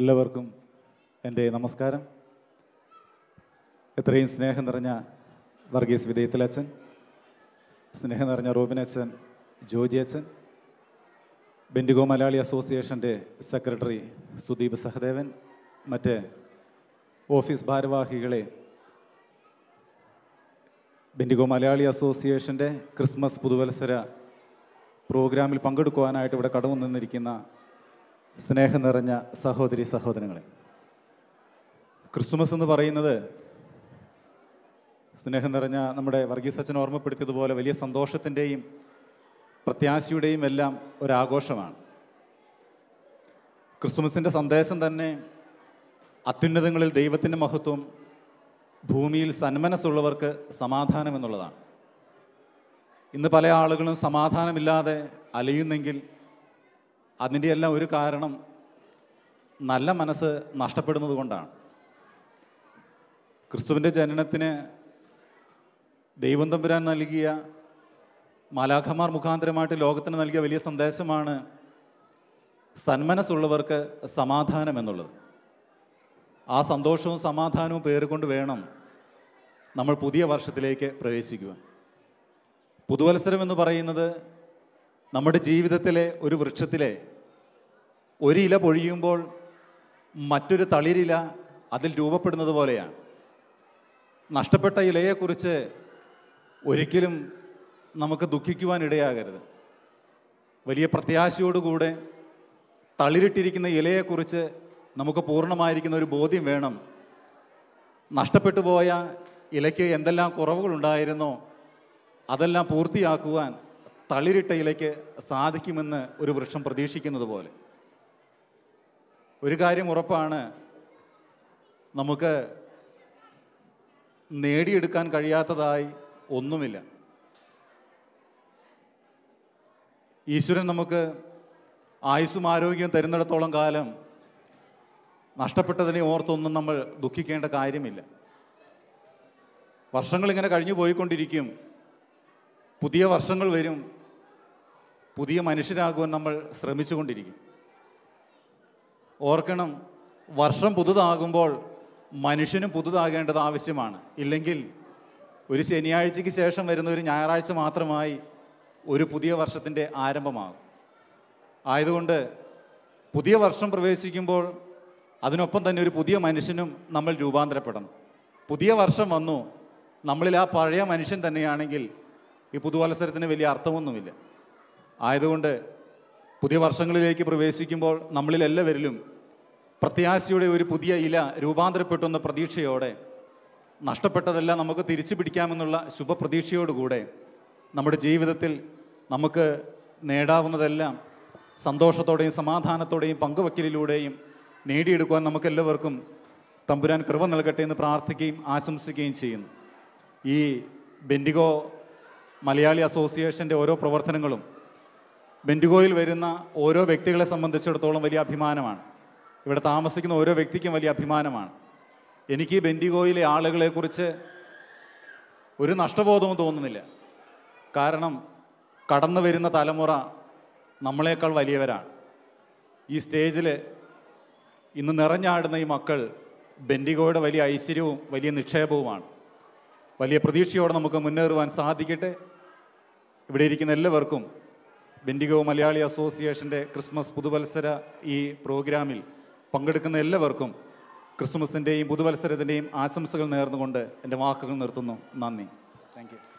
എല്ലാവർക്കും എൻ്റെ നമസ്കാരം എത്രയും സ്നേഹം നിറഞ്ഞ വർഗീസ് വിദയത്തിലച്ഛൻ സ്നേഹം നിറഞ്ഞ റോബിൻ അച്ഛൻ ജോജി അച്ഛൻ ബെൻഡിഗോ മലയാളി അസോസിയേഷൻ്റെ സെക്രട്ടറി സുദീപ് സഹദേവൻ മറ്റ് ഓഫീസ് ഭാരവാഹികളെ ബെൻഡിഗോ മലയാളി അസോസിയേഷൻ്റെ ക്രിസ്മസ് പുതുവത്സര പ്രോഗ്രാമിൽ പങ്കെടുക്കുവാനായിട്ട് ഇവിടെ കടന്നു നിന്നിരിക്കുന്ന സ്നേഹം നിറഞ്ഞ സഹോദരി സഹോദരങ്ങളെ ക്രിസ്തുമസ് എന്ന് പറയുന്നത് സ്നേഹം നിറഞ്ഞ നമ്മുടെ വർഗീസ് ഓർമ്മപ്പെടുത്തിയതുപോലെ വലിയ സന്തോഷത്തിൻ്റെയും പ്രത്യാശയുടെയും എല്ലാം ഒരാഘോഷമാണ് ക്രിസ്തുമസിൻ്റെ സന്ദേശം തന്നെ അത്യുന്നതങ്ങളിൽ ദൈവത്തിൻ്റെ മഹത്വം ഭൂമിയിൽ സന്മനസ്സുള്ളവർക്ക് സമാധാനം എന്നുള്ളതാണ് ഇന്ന് പല ആളുകളും സമാധാനമില്ലാതെ അലയുന്നെങ്കിൽ അതിൻ്റെ എല്ലാം ഒരു കാരണം നല്ല മനസ്സ് നഷ്ടപ്പെടുന്നത് കൊണ്ടാണ് ക്രിസ്തുവിൻ്റെ ജനനത്തിന് ദൈവം തമ്പുരാൻ നൽകിയ മാലാഖമാർ മുഖാന്തരമായിട്ട് ലോകത്തിന് നൽകിയ വലിയ സന്ദേശമാണ് സന്മനസ്സുള്ളവർക്ക് സമാധാനം എന്നുള്ളത് ആ സന്തോഷവും സമാധാനവും പേറുകൊണ്ട് വേണം നമ്മൾ പുതിയ വർഷത്തിലേക്ക് പ്രവേശിക്കുക പുതുവത്സരം എന്ന് പറയുന്നത് നമ്മുടെ ജീവിതത്തിലെ ഒരു വൃക്ഷത്തിലെ ഒരില പൊഴിയുമ്പോൾ മറ്റൊരു തളിരില അതിൽ രൂപപ്പെടുന്നത് പോലെയാണ് നഷ്ടപ്പെട്ട ഇലയെക്കുറിച്ച് ഒരിക്കലും നമുക്ക് ദുഃഖിക്കുവാനിടയാകരുത് വലിയ പ്രത്യാശയോടുകൂടെ തളിരിട്ടിരിക്കുന്ന ഇലയെക്കുറിച്ച് നമുക്ക് പൂർണ്ണമായിരിക്കുന്ന ഒരു ബോധ്യം വേണം നഷ്ടപ്പെട്ടു പോയ ഇലയ്ക്ക് എന്തെല്ലാം കുറവുകളുണ്ടായിരുന്നോ അതെല്ലാം പൂർത്തിയാക്കുവാൻ തളിരിട്ടയിലേക്ക് സാധിക്കുമെന്ന് ഒരു വൃക്ഷം പ്രതീക്ഷിക്കുന്നത് പോലെ ഒരു കാര്യം ഉറപ്പാണ് നമുക്ക് നേടിയെടുക്കാൻ കഴിയാത്തതായി ഒന്നുമില്ല ഈശ്വരൻ നമുക്ക് ആയുസ്സും ആരോഗ്യവും തരുന്നിടത്തോളം കാലം നഷ്ടപ്പെട്ടതിനെ ഓർത്തൊന്നും നമ്മൾ ദുഃഖിക്കേണ്ട കാര്യമില്ല വർഷങ്ങളിങ്ങനെ കഴിഞ്ഞു പോയിക്കൊണ്ടിരിക്കും പുതിയ വർഷങ്ങൾ വരും പുതിയ മനുഷ്യരാകുവാൻ നമ്മൾ ശ്രമിച്ചുകൊണ്ടിരിക്കും ഓർക്കണം വർഷം പുതുതാകുമ്പോൾ മനുഷ്യനും പുതുതാകേണ്ടത് ആവശ്യമാണ് ഇല്ലെങ്കിൽ ഒരു ശനിയാഴ്ചയ്ക്ക് ശേഷം വരുന്ന ഒരു ഞായറാഴ്ച മാത്രമായി ഒരു പുതിയ വർഷത്തിൻ്റെ ആരംഭമാകും ആയതുകൊണ്ട് പുതിയ വർഷം പ്രവേശിക്കുമ്പോൾ അതിനൊപ്പം തന്നെ ഒരു പുതിയ മനുഷ്യനും നമ്മൾ രൂപാന്തരപ്പെടണം പുതിയ വർഷം വന്നു നമ്മളിൽ ആ പഴയ മനുഷ്യൻ തന്നെയാണെങ്കിൽ ഈ പുതുവത്സരത്തിന് വലിയ അർത്ഥമൊന്നുമില്ല ആയതുകൊണ്ട് പുതിയ വർഷങ്ങളിലേക്ക് പ്രവേശിക്കുമ്പോൾ നമ്മളിലെല്ലാവരിലും പ്രത്യാശയുടെ ഒരു പുതിയ ഇല രൂപാന്തരപ്പെട്ടുന്ന പ്രതീക്ഷയോടെ നഷ്ടപ്പെട്ടതെല്ലാം നമുക്ക് തിരിച്ചു പിടിക്കാമെന്നുള്ള ശുഭപ്രതീക്ഷയോടുകൂടെ നമ്മുടെ ജീവിതത്തിൽ നമുക്ക് നേടാവുന്നതെല്ലാം സന്തോഷത്തോടെയും സമാധാനത്തോടെയും പങ്കുവയ്ക്കലിലൂടെയും നേടിയെടുക്കുവാൻ നമുക്കെല്ലാവർക്കും തമ്പുരാൻ കൃപ നൽകട്ടെ എന്ന് പ്രാർത്ഥിക്കുകയും ആശംസിക്കുകയും ചെയ്യുന്നു ഈ ബെൻഡിഗോ മലയാളി അസോസിയേഷൻ്റെ ഓരോ പ്രവർത്തനങ്ങളും ബെൻഡുഗോയിൽ വരുന്ന ഓരോ വ്യക്തികളെ സംബന്ധിച്ചിടത്തോളം വലിയ അഭിമാനമാണ് ഇവിടെ താമസിക്കുന്ന ഓരോ വ്യക്തിക്കും വലിയ അഭിമാനമാണ് എനിക്ക് ബെൻഡിഗോയിലെ ആളുകളെക്കുറിച്ച് ഒരു നഷ്ടബോധവും തോന്നുന്നില്ല കാരണം കടന്നു വരുന്ന തലമുറ നമ്മളെക്കാൾ വലിയവരാണ് ഈ സ്റ്റേജിൽ ഇന്ന് നിറഞ്ഞാടുന്ന ഈ മക്കൾ ബെൻഡിഗോയുടെ വലിയ ഐശ്വര്യവും വലിയ നിക്ഷേപവുമാണ് വലിയ പ്രതീക്ഷയോടെ നമുക്ക് മുന്നേറുവാൻ സാധിക്കട്ടെ ഇവിടെ ഇരിക്കുന്ന എല്ലാവർക്കും ബെൻഡിഗോ മലയാളി അസോസിയേഷൻ്റെ ക്രിസ്മസ് പുതുവത്സര ഈ പ്രോഗ്രാമിൽ പങ്കെടുക്കുന്ന എല്ലാവർക്കും ക്രിസ്മസിൻ്റെയും പുതുവത്സരത്തിൻ്റെയും ആശംസകൾ നേർന്നുകൊണ്ട് എൻ്റെ വാക്കുകൾ നിർത്തുന്നു നന്ദി താങ്ക്